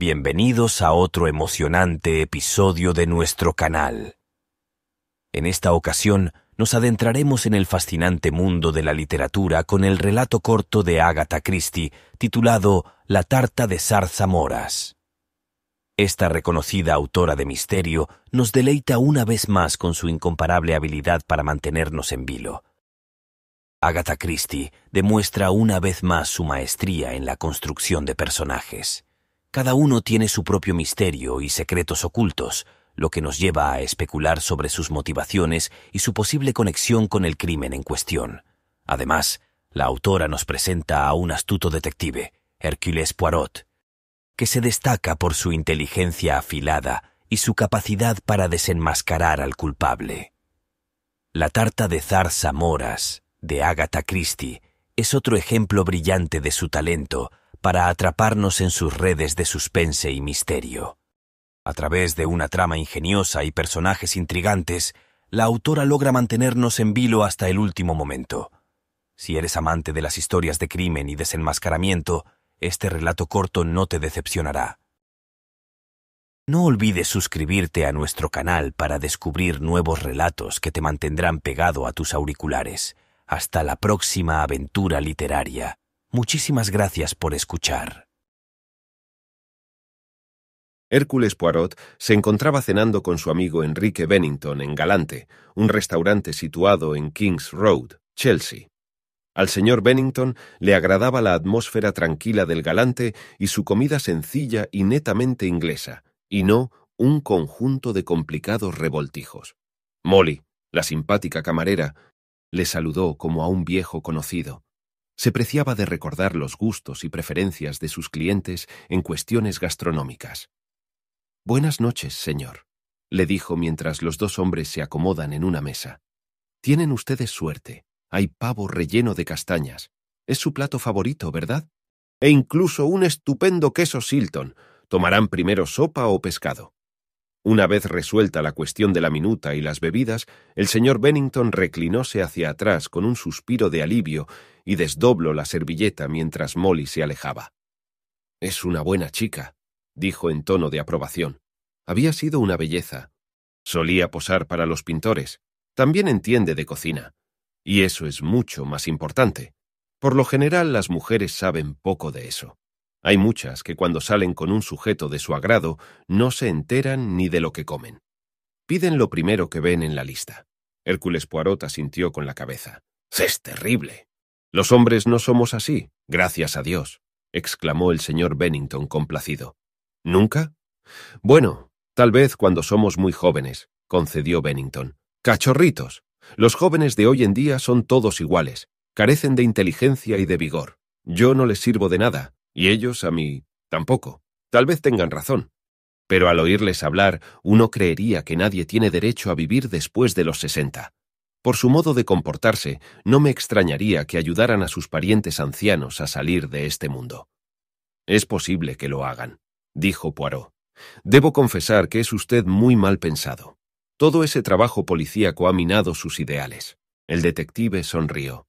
Bienvenidos a otro emocionante episodio de nuestro canal. En esta ocasión nos adentraremos en el fascinante mundo de la literatura con el relato corto de Agatha Christie titulado La tarta de zarzamoras. Esta reconocida autora de misterio nos deleita una vez más con su incomparable habilidad para mantenernos en vilo. Agatha Christie demuestra una vez más su maestría en la construcción de personajes. Cada uno tiene su propio misterio y secretos ocultos, lo que nos lleva a especular sobre sus motivaciones y su posible conexión con el crimen en cuestión. Además, la autora nos presenta a un astuto detective, Hercules Poirot, que se destaca por su inteligencia afilada y su capacidad para desenmascarar al culpable. La tarta de zarza moras, de Agatha Christie, es otro ejemplo brillante de su talento para atraparnos en sus redes de suspense y misterio. A través de una trama ingeniosa y personajes intrigantes, la autora logra mantenernos en vilo hasta el último momento. Si eres amante de las historias de crimen y desenmascaramiento, este relato corto no te decepcionará. No olvides suscribirte a nuestro canal para descubrir nuevos relatos que te mantendrán pegado a tus auriculares. Hasta la próxima aventura literaria. Muchísimas gracias por escuchar. Hércules Poirot se encontraba cenando con su amigo Enrique Bennington en Galante, un restaurante situado en King's Road, Chelsea. Al señor Bennington le agradaba la atmósfera tranquila del Galante y su comida sencilla y netamente inglesa, y no un conjunto de complicados revoltijos. Molly, la simpática camarera, le saludó como a un viejo conocido se preciaba de recordar los gustos y preferencias de sus clientes en cuestiones gastronómicas. Buenas noches, señor, le dijo mientras los dos hombres se acomodan en una mesa. Tienen ustedes suerte. Hay pavo relleno de castañas. Es su plato favorito, ¿verdad? E incluso un estupendo queso Silton. Tomarán primero sopa o pescado. Una vez resuelta la cuestión de la minuta y las bebidas, el señor Bennington reclinóse hacia atrás con un suspiro de alivio y desdobló la servilleta mientras Molly se alejaba. Es una buena chica, dijo en tono de aprobación. Había sido una belleza. Solía posar para los pintores. También entiende de cocina. Y eso es mucho más importante. Por lo general las mujeres saben poco de eso. Hay muchas que cuando salen con un sujeto de su agrado no se enteran ni de lo que comen. Piden lo primero que ven en la lista. Hércules Poirot asintió con la cabeza. Es terrible. Los hombres no somos así, gracias a Dios, exclamó el señor Bennington complacido. ¿Nunca? Bueno, tal vez cuando somos muy jóvenes, concedió Bennington. Cachorritos. Los jóvenes de hoy en día son todos iguales, carecen de inteligencia y de vigor. Yo no les sirvo de nada, y ellos a mí tampoco. Tal vez tengan razón. Pero al oírles hablar, uno creería que nadie tiene derecho a vivir después de los sesenta. Por su modo de comportarse, no me extrañaría que ayudaran a sus parientes ancianos a salir de este mundo. Es posible que lo hagan, dijo Poirot. Debo confesar que es usted muy mal pensado. Todo ese trabajo policíaco ha minado sus ideales. El detective sonrió.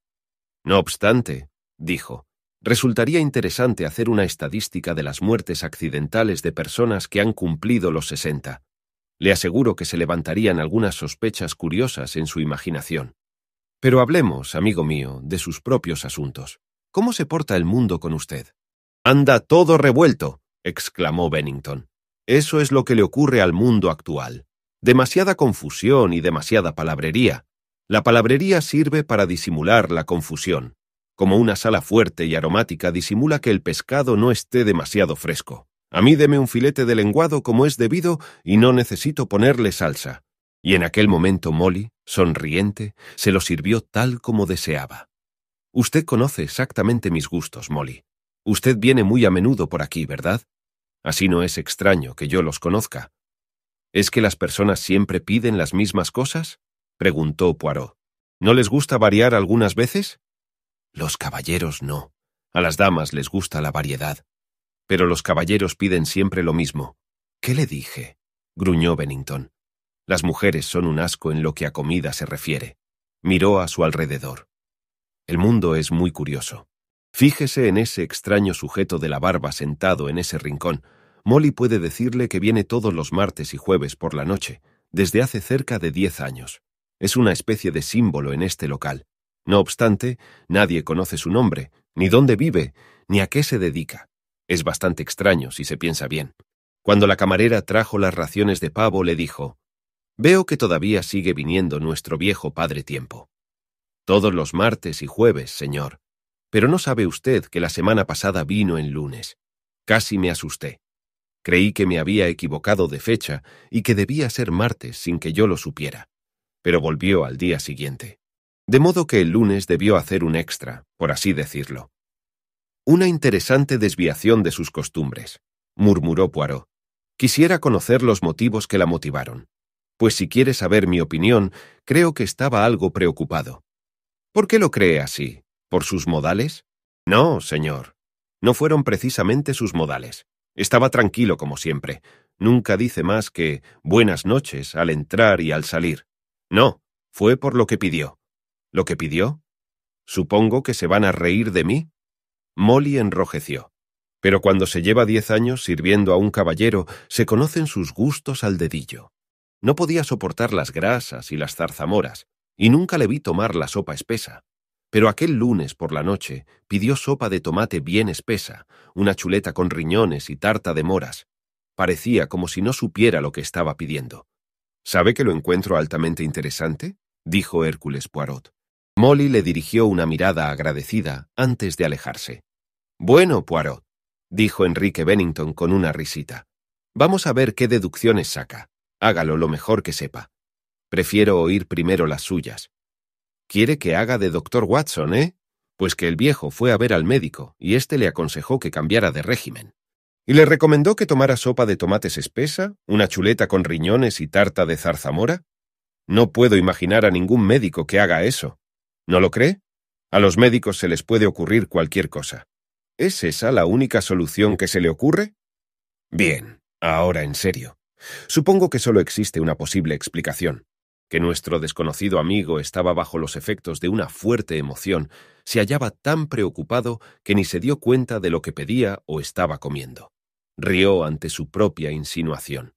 No obstante, dijo, resultaría interesante hacer una estadística de las muertes accidentales de personas que han cumplido los 60. Le aseguro que se levantarían algunas sospechas curiosas en su imaginación. Pero hablemos, amigo mío, de sus propios asuntos. ¿Cómo se porta el mundo con usted? Anda todo revuelto, exclamó Bennington. Eso es lo que le ocurre al mundo actual. Demasiada confusión y demasiada palabrería. La palabrería sirve para disimular la confusión, como una sala fuerte y aromática disimula que el pescado no esté demasiado fresco. A mí deme un filete de lenguado como es debido y no necesito ponerle salsa. Y en aquel momento Molly, sonriente, se lo sirvió tal como deseaba. Usted conoce exactamente mis gustos, Molly. Usted viene muy a menudo por aquí, ¿verdad? Así no es extraño que yo los conozca. ¿Es que las personas siempre piden las mismas cosas? preguntó Poirot. ¿No les gusta variar algunas veces? Los caballeros no. A las damas les gusta la variedad. Pero los caballeros piden siempre lo mismo. ¿Qué le dije? gruñó Bennington. Las mujeres son un asco en lo que a comida se refiere. Miró a su alrededor. El mundo es muy curioso. Fíjese en ese extraño sujeto de la barba sentado en ese rincón. Molly puede decirle que viene todos los martes y jueves por la noche, desde hace cerca de diez años. Es una especie de símbolo en este local. No obstante, nadie conoce su nombre, ni dónde vive, ni a qué se dedica. Es bastante extraño si se piensa bien. Cuando la camarera trajo las raciones de pavo le dijo, Veo que todavía sigue viniendo nuestro viejo padre tiempo. Todos los martes y jueves, señor. Pero no sabe usted que la semana pasada vino en lunes. Casi me asusté. Creí que me había equivocado de fecha y que debía ser martes sin que yo lo supiera. Pero volvió al día siguiente. De modo que el lunes debió hacer un extra, por así decirlo. Una interesante desviación de sus costumbres, murmuró Poirot. Quisiera conocer los motivos que la motivaron. Pues si quiere saber mi opinión, creo que estaba algo preocupado. ¿Por qué lo cree así? ¿Por sus modales? No, señor. No fueron precisamente sus modales. Estaba tranquilo como siempre. Nunca dice más que buenas noches al entrar y al salir. No, fue por lo que pidió. ¿Lo que pidió? Supongo que se van a reír de mí, Molly enrojeció. Pero cuando se lleva diez años sirviendo a un caballero, se conocen sus gustos al dedillo. No podía soportar las grasas y las zarzamoras, y nunca le vi tomar la sopa espesa. Pero aquel lunes por la noche pidió sopa de tomate bien espesa, una chuleta con riñones y tarta de moras. Parecía como si no supiera lo que estaba pidiendo. ¿Sabe que lo encuentro altamente interesante? dijo Hércules Poirot. Molly le dirigió una mirada agradecida antes de alejarse. Bueno, Poirot, dijo Enrique Bennington con una risita. Vamos a ver qué deducciones saca. Hágalo lo mejor que sepa. Prefiero oír primero las suyas. Quiere que haga de doctor Watson, ¿eh? Pues que el viejo fue a ver al médico y éste le aconsejó que cambiara de régimen. Y le recomendó que tomara sopa de tomates espesa, una chuleta con riñones y tarta de zarzamora. No puedo imaginar a ningún médico que haga eso. ¿No lo cree? A los médicos se les puede ocurrir cualquier cosa. ¿Es esa la única solución que se le ocurre? Bien, ahora en serio. Supongo que solo existe una posible explicación, que nuestro desconocido amigo estaba bajo los efectos de una fuerte emoción, se hallaba tan preocupado que ni se dio cuenta de lo que pedía o estaba comiendo. Rió ante su propia insinuación.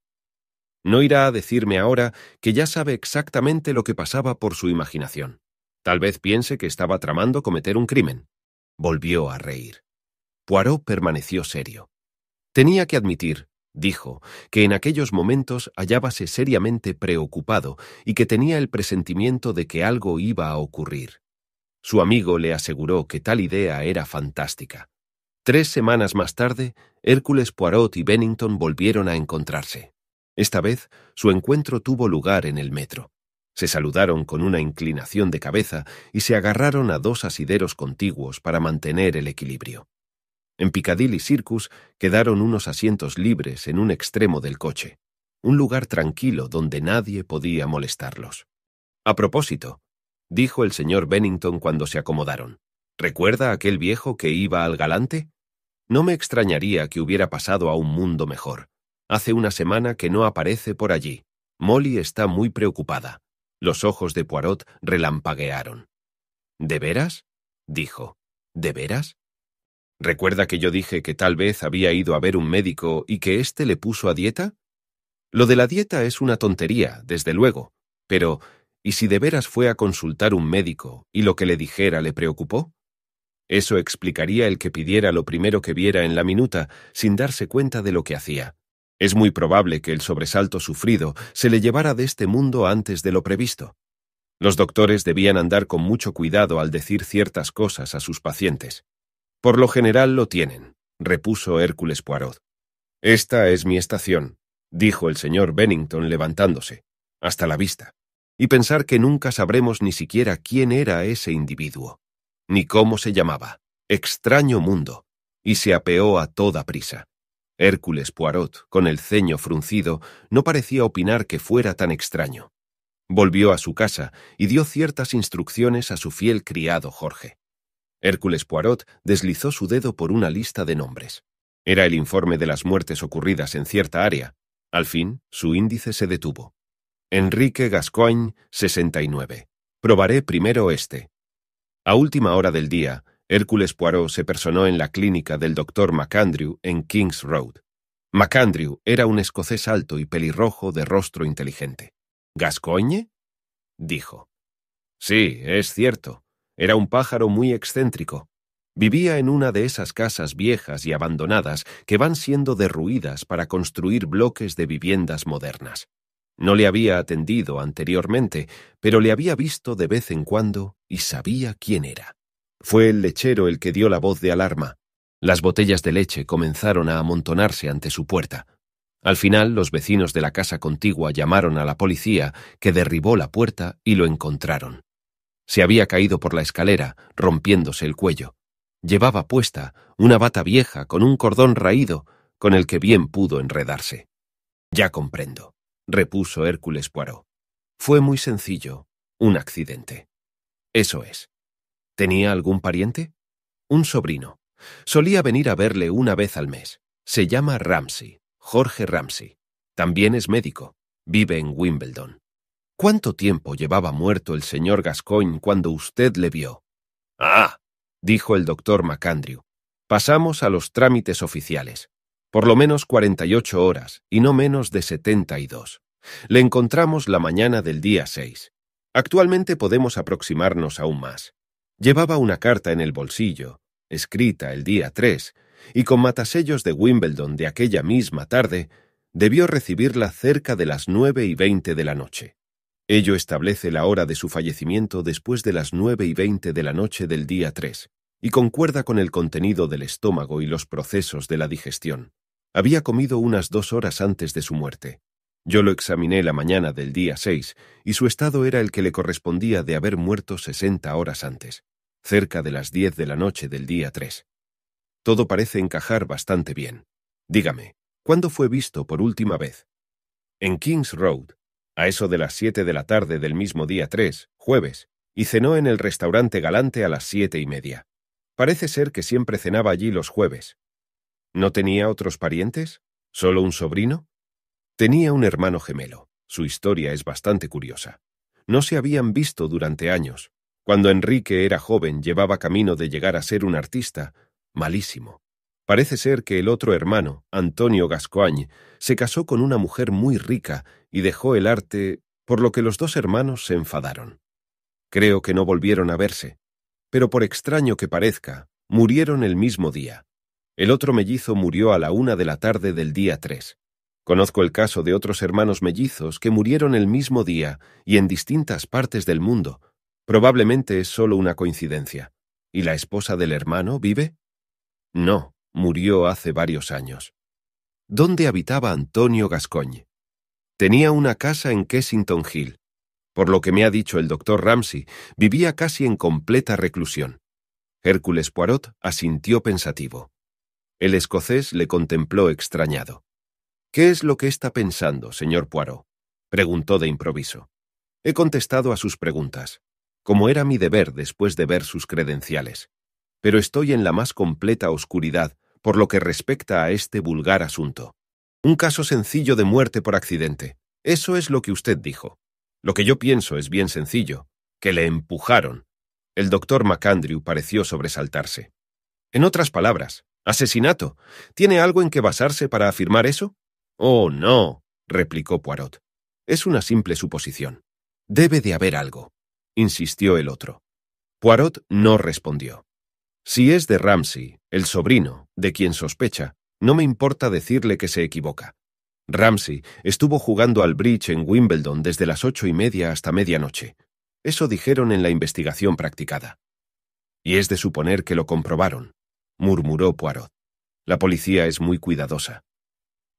No irá a decirme ahora que ya sabe exactamente lo que pasaba por su imaginación. Tal vez piense que estaba tramando cometer un crimen. Volvió a reír. Poirot permaneció serio. Tenía que admitir, dijo, que en aquellos momentos hallábase seriamente preocupado y que tenía el presentimiento de que algo iba a ocurrir. Su amigo le aseguró que tal idea era fantástica. Tres semanas más tarde, Hércules Poirot y Bennington volvieron a encontrarse. Esta vez, su encuentro tuvo lugar en el metro. Se saludaron con una inclinación de cabeza y se agarraron a dos asideros contiguos para mantener el equilibrio. En Piccadilly Circus quedaron unos asientos libres en un extremo del coche, un lugar tranquilo donde nadie podía molestarlos. A propósito, dijo el señor Bennington cuando se acomodaron, ¿recuerda aquel viejo que iba al galante? No me extrañaría que hubiera pasado a un mundo mejor. Hace una semana que no aparece por allí. Molly está muy preocupada. Los ojos de Poirot relampaguearon. ¿De veras? dijo. ¿De veras? ¿Recuerda que yo dije que tal vez había ido a ver un médico y que éste le puso a dieta? Lo de la dieta es una tontería, desde luego, pero ¿y si de veras fue a consultar un médico y lo que le dijera le preocupó? Eso explicaría el que pidiera lo primero que viera en la minuta sin darse cuenta de lo que hacía. Es muy probable que el sobresalto sufrido se le llevara de este mundo antes de lo previsto. Los doctores debían andar con mucho cuidado al decir ciertas cosas a sus pacientes. Por lo general lo tienen, repuso Hércules Poirot. Esta es mi estación, dijo el señor Bennington levantándose. Hasta la vista. Y pensar que nunca sabremos ni siquiera quién era ese individuo, ni cómo se llamaba. Extraño mundo. Y se apeó a toda prisa. Hércules Poirot, con el ceño fruncido, no parecía opinar que fuera tan extraño. Volvió a su casa y dio ciertas instrucciones a su fiel criado Jorge. Hércules Poirot deslizó su dedo por una lista de nombres. Era el informe de las muertes ocurridas en cierta área. Al fin, su índice se detuvo. Enrique Gascoigne, 69. Probaré primero este. A última hora del día, Hércules Poirot se personó en la clínica del doctor MacAndrew en King's Road. MacAndrew era un escocés alto y pelirrojo de rostro inteligente. ¿Gascoigne? dijo. Sí, es cierto, era un pájaro muy excéntrico. Vivía en una de esas casas viejas y abandonadas que van siendo derruidas para construir bloques de viviendas modernas. No le había atendido anteriormente, pero le había visto de vez en cuando y sabía quién era. Fue el lechero el que dio la voz de alarma. Las botellas de leche comenzaron a amontonarse ante su puerta. Al final los vecinos de la casa contigua llamaron a la policía, que derribó la puerta y lo encontraron. Se había caído por la escalera, rompiéndose el cuello. Llevaba puesta una bata vieja con un cordón raído con el que bien pudo enredarse. Ya comprendo, repuso Hércules Poirot. Fue muy sencillo, un accidente. Eso es. ¿Tenía algún pariente? Un sobrino. Solía venir a verle una vez al mes. Se llama Ramsey, Jorge Ramsey. También es médico. Vive en Wimbledon. ¿Cuánto tiempo llevaba muerto el señor Gascoigne cuando usted le vio? Ah, dijo el doctor Macandrew. Pasamos a los trámites oficiales. Por lo menos cuarenta y ocho horas, y no menos de setenta y dos. Le encontramos la mañana del día seis. Actualmente podemos aproximarnos aún más. Llevaba una carta en el bolsillo, escrita el día 3, y con matasellos de Wimbledon de aquella misma tarde, debió recibirla cerca de las nueve y veinte de la noche. Ello establece la hora de su fallecimiento después de las 9 y veinte de la noche del día 3, y concuerda con el contenido del estómago y los procesos de la digestión. Había comido unas dos horas antes de su muerte. Yo lo examiné la mañana del día 6 y su estado era el que le correspondía de haber muerto 60 horas antes, cerca de las 10 de la noche del día 3. Todo parece encajar bastante bien. Dígame, ¿cuándo fue visto por última vez? En Kings Road, a eso de las siete de la tarde del mismo día tres, jueves, y cenó en el restaurante Galante a las siete y media. Parece ser que siempre cenaba allí los jueves. ¿No tenía otros parientes? ¿Solo un sobrino? Tenía un hermano gemelo. Su historia es bastante curiosa. No se habían visto durante años. Cuando Enrique era joven llevaba camino de llegar a ser un artista, malísimo, Parece ser que el otro hermano, Antonio Gascoigne, se casó con una mujer muy rica y dejó el arte, por lo que los dos hermanos se enfadaron. Creo que no volvieron a verse, pero por extraño que parezca, murieron el mismo día. El otro mellizo murió a la una de la tarde del día tres. Conozco el caso de otros hermanos mellizos que murieron el mismo día y en distintas partes del mundo. Probablemente es solo una coincidencia. ¿Y la esposa del hermano vive? No, murió hace varios años. ¿Dónde habitaba Antonio Gascoigne? Tenía una casa en Kensington Hill. Por lo que me ha dicho el doctor Ramsey, vivía casi en completa reclusión. Hércules Poirot asintió pensativo. El escocés le contempló extrañado. ¿Qué es lo que está pensando, señor Poirot? preguntó de improviso. He contestado a sus preguntas, como era mi deber después de ver sus credenciales. Pero estoy en la más completa oscuridad por lo que respecta a este vulgar asunto. Un caso sencillo de muerte por accidente. Eso es lo que usted dijo. Lo que yo pienso es bien sencillo, que le empujaron. El doctor MacAndrew pareció sobresaltarse. En otras palabras, asesinato. ¿Tiene algo en que basarse para afirmar eso? Oh, no, replicó Poirot. Es una simple suposición. Debe de haber algo, insistió el otro. Poirot no respondió. Si es de Ramsey, el sobrino, de quien sospecha, no me importa decirle que se equivoca. Ramsey estuvo jugando al bridge en Wimbledon desde las ocho y media hasta medianoche. Eso dijeron en la investigación practicada. Y es de suponer que lo comprobaron, murmuró Poirot. La policía es muy cuidadosa.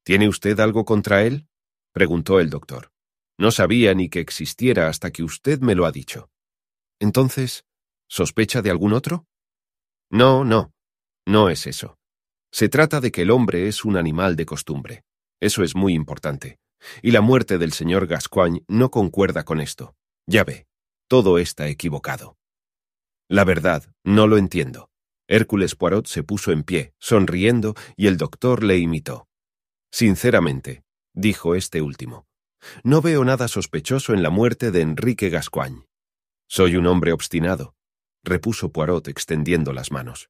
¿Tiene usted algo contra él? preguntó el doctor. No sabía ni que existiera hasta que usted me lo ha dicho. Entonces, ¿sospecha de algún otro? No, no, no es eso. Se trata de que el hombre es un animal de costumbre. Eso es muy importante. Y la muerte del señor Gascoigne no concuerda con esto. Ya ve, todo está equivocado. La verdad, no lo entiendo. Hércules Poirot se puso en pie, sonriendo, y el doctor le imitó. Sinceramente, dijo este último, no veo nada sospechoso en la muerte de Enrique Gascoigne. Soy un hombre obstinado, repuso Poirot extendiendo las manos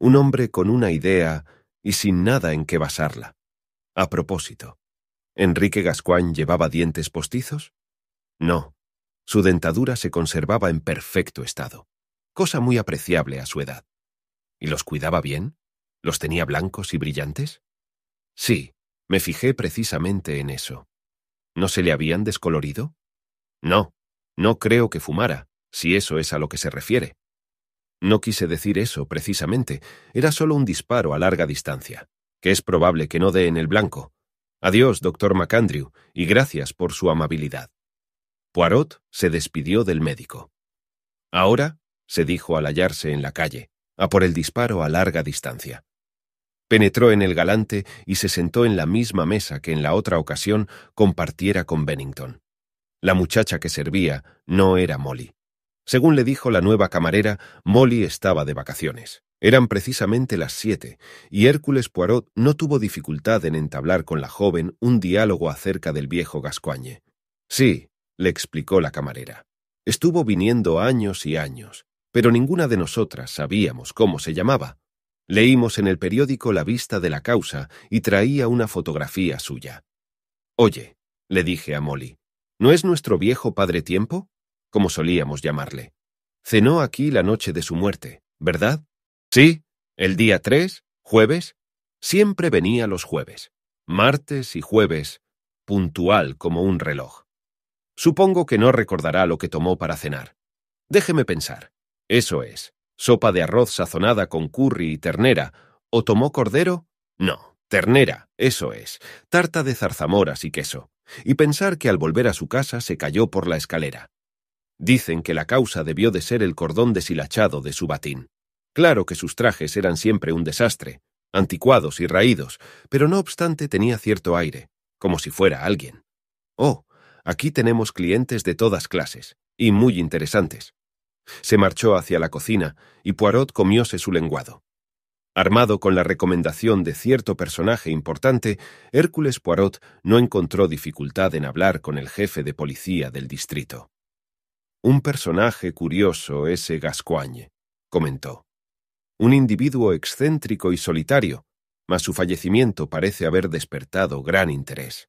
un hombre con una idea y sin nada en qué basarla. A propósito, ¿Enrique Gascuán llevaba dientes postizos? No, su dentadura se conservaba en perfecto estado, cosa muy apreciable a su edad. ¿Y los cuidaba bien? ¿Los tenía blancos y brillantes? Sí, me fijé precisamente en eso. ¿No se le habían descolorido? No, no creo que fumara, si eso es a lo que se refiere. No quise decir eso, precisamente. Era solo un disparo a larga distancia, que es probable que no dé en el blanco. Adiós, doctor MacAndrew, y gracias por su amabilidad. Poirot se despidió del médico. Ahora, se dijo al hallarse en la calle, a por el disparo a larga distancia. Penetró en el galante y se sentó en la misma mesa que en la otra ocasión compartiera con Bennington. La muchacha que servía no era Molly. Según le dijo la nueva camarera, Molly estaba de vacaciones. Eran precisamente las siete, y Hércules Poirot no tuvo dificultad en entablar con la joven un diálogo acerca del viejo Gascoañe. Sí, le explicó la camarera. Estuvo viniendo años y años, pero ninguna de nosotras sabíamos cómo se llamaba. Leímos en el periódico la vista de la causa y traía una fotografía suya. Oye, le dije a Molly, ¿no es nuestro viejo padre tiempo? como solíamos llamarle. Cenó aquí la noche de su muerte, ¿verdad? Sí, el día 3, jueves. Siempre venía los jueves, martes y jueves, puntual como un reloj. Supongo que no recordará lo que tomó para cenar. Déjeme pensar. Eso es, sopa de arroz sazonada con curry y ternera, o tomó cordero? No, ternera, eso es, tarta de zarzamoras y queso. Y pensar que al volver a su casa se cayó por la escalera. Dicen que la causa debió de ser el cordón deshilachado de su batín. Claro que sus trajes eran siempre un desastre, anticuados y raídos, pero no obstante tenía cierto aire, como si fuera alguien. Oh, aquí tenemos clientes de todas clases, y muy interesantes. Se marchó hacia la cocina, y Poirot comióse su lenguado. Armado con la recomendación de cierto personaje importante, Hércules Poirot no encontró dificultad en hablar con el jefe de policía del distrito. Un personaje curioso ese Gascoigne, comentó. Un individuo excéntrico y solitario, mas su fallecimiento parece haber despertado gran interés.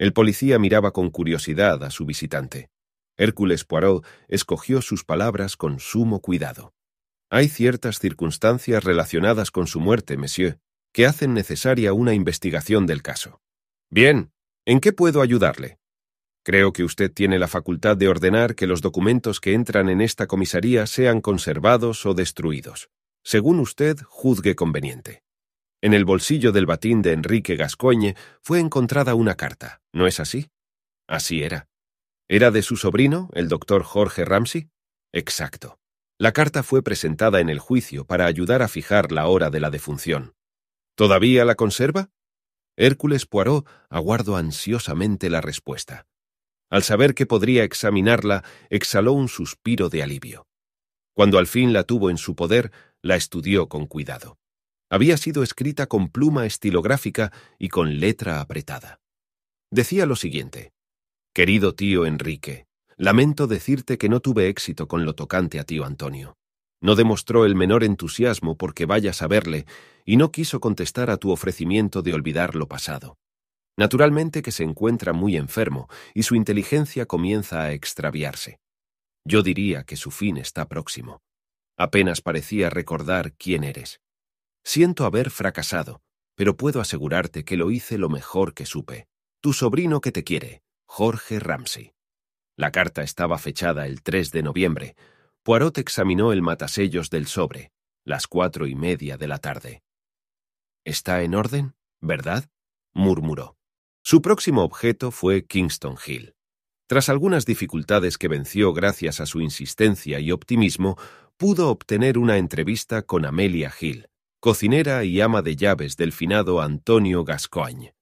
El policía miraba con curiosidad a su visitante. Hércules Poirot escogió sus palabras con sumo cuidado. Hay ciertas circunstancias relacionadas con su muerte, monsieur, que hacen necesaria una investigación del caso. Bien, ¿en qué puedo ayudarle? Creo que usted tiene la facultad de ordenar que los documentos que entran en esta comisaría sean conservados o destruidos, según usted juzgue conveniente. En el bolsillo del batín de Enrique Gascoigne fue encontrada una carta, ¿no es así? Así era. ¿Era de su sobrino, el doctor Jorge Ramsey? Exacto. La carta fue presentada en el juicio para ayudar a fijar la hora de la defunción. ¿Todavía la conserva? Hércules Poirot aguardó ansiosamente la respuesta. Al saber que podría examinarla, exhaló un suspiro de alivio. Cuando al fin la tuvo en su poder, la estudió con cuidado. Había sido escrita con pluma estilográfica y con letra apretada. Decía lo siguiente. Querido tío Enrique, lamento decirte que no tuve éxito con lo tocante a tío Antonio. No demostró el menor entusiasmo porque vayas a verle y no quiso contestar a tu ofrecimiento de olvidar lo pasado. Naturalmente que se encuentra muy enfermo y su inteligencia comienza a extraviarse. Yo diría que su fin está próximo. Apenas parecía recordar quién eres. Siento haber fracasado, pero puedo asegurarte que lo hice lo mejor que supe. Tu sobrino que te quiere, Jorge Ramsey. La carta estaba fechada el 3 de noviembre. Poirot examinó el matasellos del sobre, las cuatro y media de la tarde. ¿Está en orden, verdad? murmuró. Su próximo objeto fue Kingston Hill. Tras algunas dificultades que venció gracias a su insistencia y optimismo, pudo obtener una entrevista con Amelia Hill, cocinera y ama de llaves del finado Antonio Gascoigne.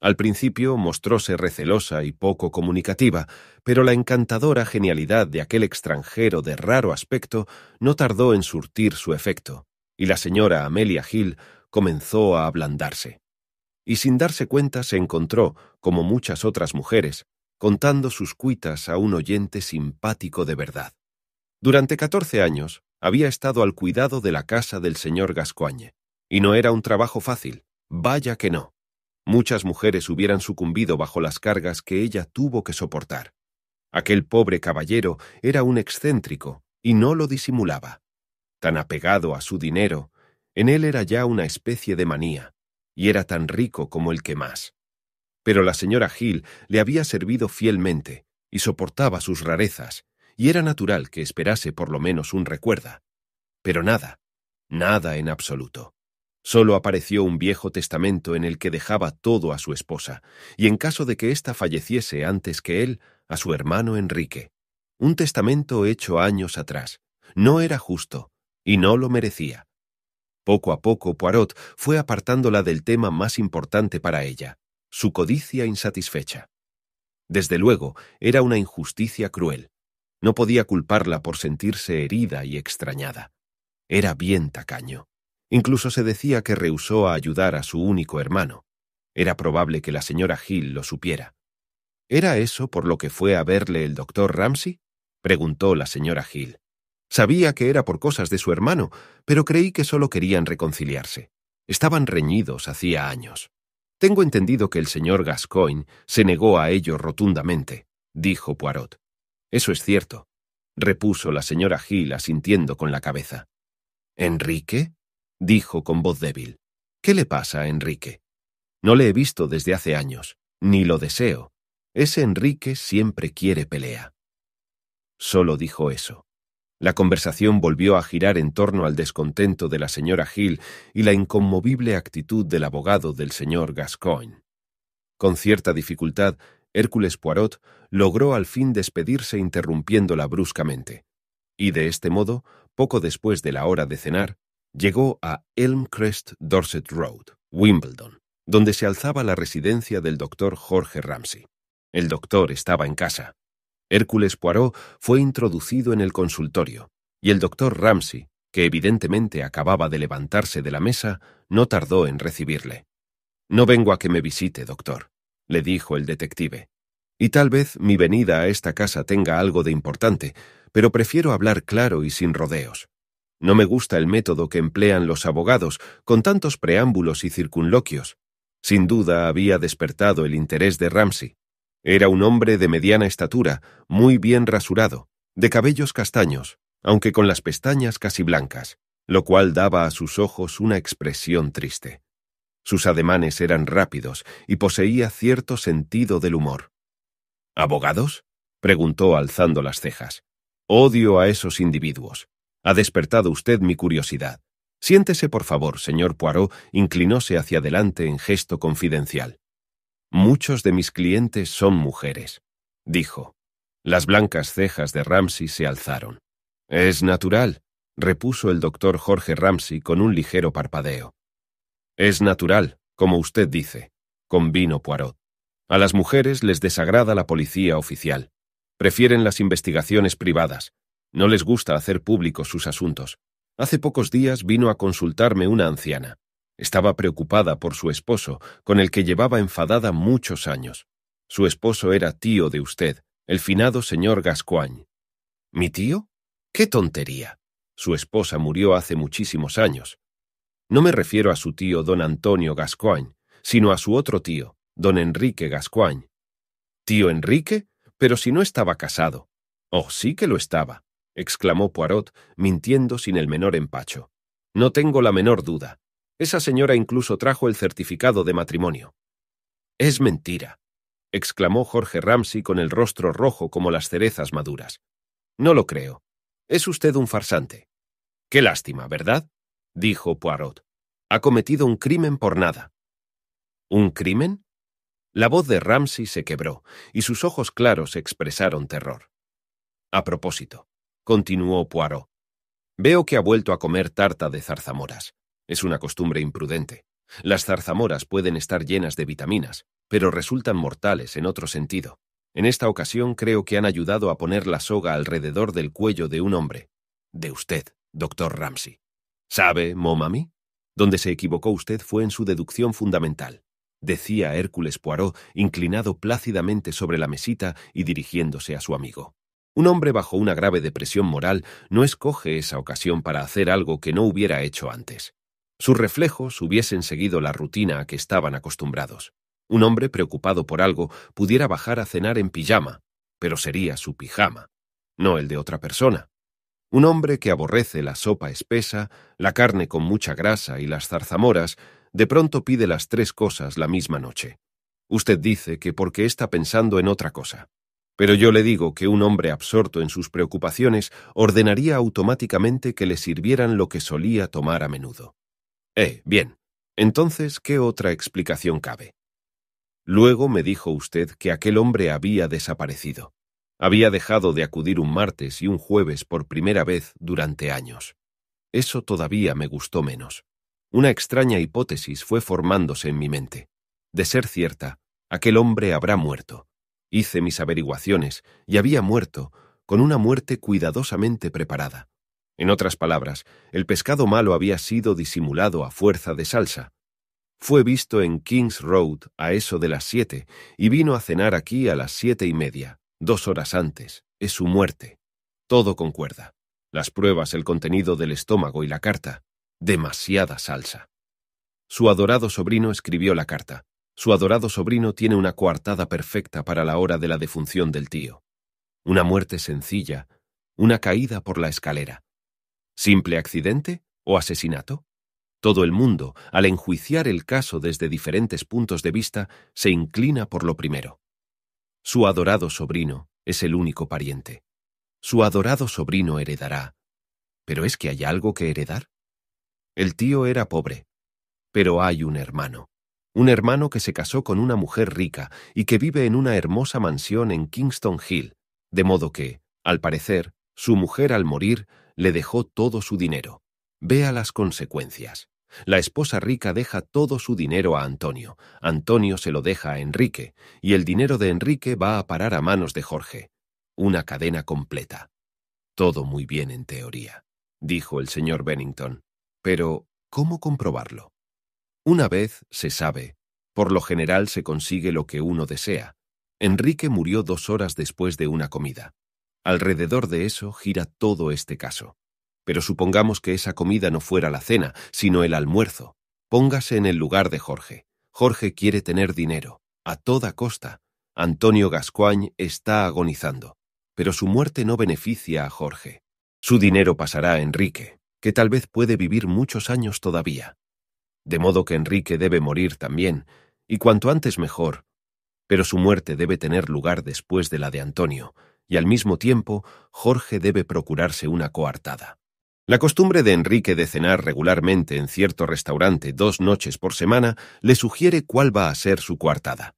Al principio mostróse recelosa y poco comunicativa, pero la encantadora genialidad de aquel extranjero de raro aspecto no tardó en surtir su efecto, y la señora Amelia Hill comenzó a ablandarse y sin darse cuenta se encontró, como muchas otras mujeres, contando sus cuitas a un oyente simpático de verdad. Durante catorce años había estado al cuidado de la casa del señor Gascoigne. y no era un trabajo fácil, vaya que no. Muchas mujeres hubieran sucumbido bajo las cargas que ella tuvo que soportar. Aquel pobre caballero era un excéntrico, y no lo disimulaba. Tan apegado a su dinero, en él era ya una especie de manía, y era tan rico como el que más. Pero la señora Gil le había servido fielmente y soportaba sus rarezas, y era natural que esperase por lo menos un recuerda. Pero nada, nada en absoluto. Solo apareció un viejo testamento en el que dejaba todo a su esposa, y en caso de que ésta falleciese antes que él, a su hermano Enrique. Un testamento hecho años atrás. No era justo, y no lo merecía. Poco a poco Poirot fue apartándola del tema más importante para ella, su codicia insatisfecha. Desde luego, era una injusticia cruel. No podía culparla por sentirse herida y extrañada. Era bien tacaño. Incluso se decía que rehusó a ayudar a su único hermano. Era probable que la señora Gil lo supiera. ¿Era eso por lo que fue a verle el doctor Ramsey? preguntó la señora Gil. Sabía que era por cosas de su hermano, pero creí que solo querían reconciliarse. Estaban reñidos hacía años. Tengo entendido que el señor Gascoigne se negó a ello rotundamente, dijo Poirot. Eso es cierto, repuso la señora Gil asintiendo con la cabeza. ¿Enrique? dijo con voz débil. ¿Qué le pasa a Enrique? No le he visto desde hace años, ni lo deseo. Ese Enrique siempre quiere pelea. Solo dijo eso. La conversación volvió a girar en torno al descontento de la señora Hill y la inconmovible actitud del abogado del señor Gascoigne. Con cierta dificultad, Hércules Poirot logró al fin despedirse interrumpiéndola bruscamente. Y de este modo, poco después de la hora de cenar, llegó a Elmcrest Dorset Road, Wimbledon, donde se alzaba la residencia del doctor Jorge Ramsey. El doctor estaba en casa. Hércules Poirot fue introducido en el consultorio, y el doctor Ramsey, que evidentemente acababa de levantarse de la mesa, no tardó en recibirle. No vengo a que me visite, doctor, le dijo el detective. Y tal vez mi venida a esta casa tenga algo de importante, pero prefiero hablar claro y sin rodeos. No me gusta el método que emplean los abogados, con tantos preámbulos y circunloquios. Sin duda había despertado el interés de Ramsay. Era un hombre de mediana estatura, muy bien rasurado, de cabellos castaños, aunque con las pestañas casi blancas, lo cual daba a sus ojos una expresión triste. Sus ademanes eran rápidos y poseía cierto sentido del humor. ¿Abogados? preguntó alzando las cejas. Odio a esos individuos. Ha despertado usted mi curiosidad. Siéntese, por favor, señor Poirot, inclinóse hacia adelante en gesto confidencial. Muchos de mis clientes son mujeres, dijo. Las blancas cejas de Ramsey se alzaron. Es natural, repuso el doctor Jorge Ramsey con un ligero parpadeo. Es natural, como usted dice, convino Poirot. A las mujeres les desagrada la policía oficial. Prefieren las investigaciones privadas. No les gusta hacer públicos sus asuntos. Hace pocos días vino a consultarme una anciana. Estaba preocupada por su esposo, con el que llevaba enfadada muchos años. Su esposo era tío de usted, el finado señor Gascoigne. ¿Mi tío? ¡Qué tontería! Su esposa murió hace muchísimos años. No me refiero a su tío don Antonio Gascoigne, sino a su otro tío, don Enrique Gascoigne. ¿Tío Enrique? Pero si no estaba casado. Oh, sí que lo estaba, exclamó Poirot, mintiendo sin el menor empacho. No tengo la menor duda. Esa señora incluso trajo el certificado de matrimonio. Es mentira, exclamó Jorge Ramsey con el rostro rojo como las cerezas maduras. No lo creo. Es usted un farsante. Qué lástima, ¿verdad? dijo Poirot. Ha cometido un crimen por nada. ¿Un crimen? La voz de Ramsey se quebró, y sus ojos claros expresaron terror. A propósito, continuó Poirot, veo que ha vuelto a comer tarta de zarzamoras. Es una costumbre imprudente. Las zarzamoras pueden estar llenas de vitaminas, pero resultan mortales en otro sentido. En esta ocasión creo que han ayudado a poner la soga alrededor del cuello de un hombre. De usted, doctor Ramsey. ¿Sabe, Momami? Donde se equivocó usted fue en su deducción fundamental, decía Hércules Poirot, inclinado plácidamente sobre la mesita y dirigiéndose a su amigo. Un hombre bajo una grave depresión moral no escoge esa ocasión para hacer algo que no hubiera hecho antes. Sus reflejos hubiesen seguido la rutina a que estaban acostumbrados. Un hombre preocupado por algo pudiera bajar a cenar en pijama, pero sería su pijama, no el de otra persona. Un hombre que aborrece la sopa espesa, la carne con mucha grasa y las zarzamoras, de pronto pide las tres cosas la misma noche. Usted dice que porque está pensando en otra cosa. Pero yo le digo que un hombre absorto en sus preocupaciones ordenaría automáticamente que le sirvieran lo que solía tomar a menudo. Eh, bien. Entonces, ¿qué otra explicación cabe? Luego me dijo usted que aquel hombre había desaparecido. Había dejado de acudir un martes y un jueves por primera vez durante años. Eso todavía me gustó menos. Una extraña hipótesis fue formándose en mi mente. De ser cierta, aquel hombre habrá muerto. Hice mis averiguaciones y había muerto, con una muerte cuidadosamente preparada. En otras palabras, el pescado malo había sido disimulado a fuerza de salsa. Fue visto en King's Road a eso de las siete y vino a cenar aquí a las siete y media, dos horas antes. Es su muerte. Todo concuerda. Las pruebas, el contenido del estómago y la carta. Demasiada salsa. Su adorado sobrino escribió la carta. Su adorado sobrino tiene una coartada perfecta para la hora de la defunción del tío. Una muerte sencilla, una caída por la escalera ¿Simple accidente o asesinato? Todo el mundo, al enjuiciar el caso desde diferentes puntos de vista, se inclina por lo primero. Su adorado sobrino es el único pariente. Su adorado sobrino heredará. ¿Pero es que hay algo que heredar? El tío era pobre, pero hay un hermano un hermano que se casó con una mujer rica y que vive en una hermosa mansión en Kingston Hill, de modo que, al parecer, su mujer al morir le dejó todo su dinero. Vea las consecuencias. La esposa rica deja todo su dinero a Antonio, Antonio se lo deja a Enrique, y el dinero de Enrique va a parar a manos de Jorge. Una cadena completa. Todo muy bien en teoría, dijo el señor Bennington. Pero, ¿cómo comprobarlo? Una vez se sabe, por lo general se consigue lo que uno desea. Enrique murió dos horas después de una comida. Alrededor de eso gira todo este caso. Pero supongamos que esa comida no fuera la cena, sino el almuerzo. Póngase en el lugar de Jorge. Jorge quiere tener dinero, a toda costa. Antonio Gascoigne está agonizando. Pero su muerte no beneficia a Jorge. Su dinero pasará a Enrique, que tal vez puede vivir muchos años todavía. De modo que Enrique debe morir también, y cuanto antes mejor. Pero su muerte debe tener lugar después de la de Antonio, y al mismo tiempo Jorge debe procurarse una coartada. La costumbre de Enrique de cenar regularmente en cierto restaurante dos noches por semana le sugiere cuál va a ser su coartada.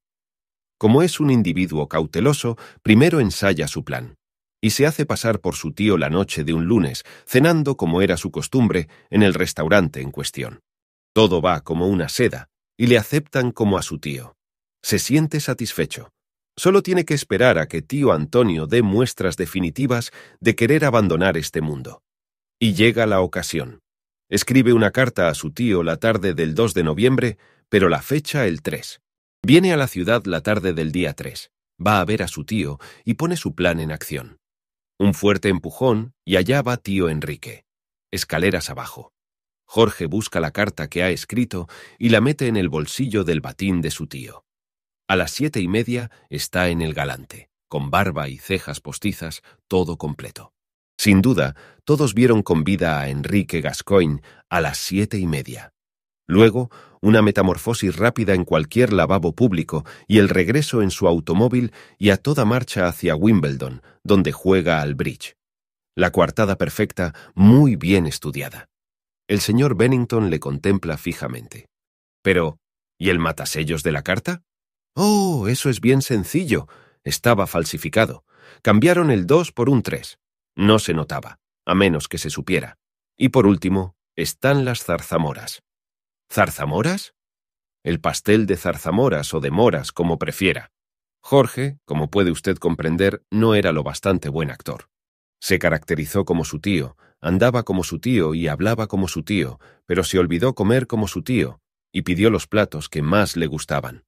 Como es un individuo cauteloso, primero ensaya su plan y se hace pasar por su tío la noche de un lunes, cenando como era su costumbre en el restaurante en cuestión. Todo va como una seda, y le aceptan como a su tío. Se siente satisfecho, Solo tiene que esperar a que tío Antonio dé muestras definitivas de querer abandonar este mundo. Y llega la ocasión. Escribe una carta a su tío la tarde del 2 de noviembre, pero la fecha el 3. Viene a la ciudad la tarde del día 3. Va a ver a su tío y pone su plan en acción. Un fuerte empujón y allá va tío Enrique. Escaleras abajo. Jorge busca la carta que ha escrito y la mete en el bolsillo del batín de su tío. A las siete y media está en el galante, con barba y cejas postizas, todo completo. Sin duda, todos vieron con vida a Enrique Gascoigne a las siete y media. Luego, una metamorfosis rápida en cualquier lavabo público y el regreso en su automóvil y a toda marcha hacia Wimbledon, donde juega al bridge. La coartada perfecta, muy bien estudiada. El señor Bennington le contempla fijamente. Pero, ¿y el matasellos de la carta? Oh, eso es bien sencillo. Estaba falsificado. Cambiaron el 2 por un tres. No se notaba, a menos que se supiera. Y por último, están las zarzamoras. ¿Zarzamoras? El pastel de zarzamoras o de moras, como prefiera. Jorge, como puede usted comprender, no era lo bastante buen actor. Se caracterizó como su tío, andaba como su tío y hablaba como su tío, pero se olvidó comer como su tío, y pidió los platos que más le gustaban.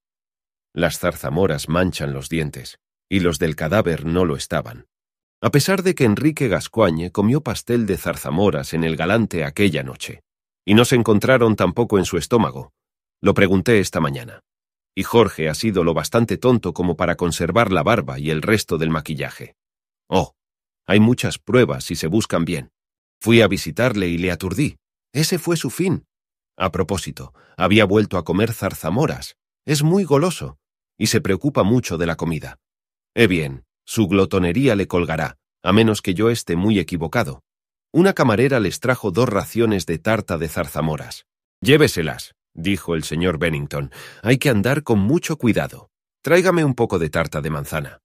Las zarzamoras manchan los dientes, y los del cadáver no lo estaban. A pesar de que Enrique Gascoigne comió pastel de zarzamoras en el galante aquella noche, y no se encontraron tampoco en su estómago, lo pregunté esta mañana. Y Jorge ha sido lo bastante tonto como para conservar la barba y el resto del maquillaje. Oh, hay muchas pruebas si se buscan bien. Fui a visitarle y le aturdí. Ese fue su fin. A propósito, había vuelto a comer zarzamoras. Es muy goloso y se preocupa mucho de la comida. Eh bien, su glotonería le colgará, a menos que yo esté muy equivocado. Una camarera les trajo dos raciones de tarta de zarzamoras. Lléveselas, dijo el señor Bennington. Hay que andar con mucho cuidado. Tráigame un poco de tarta de manzana.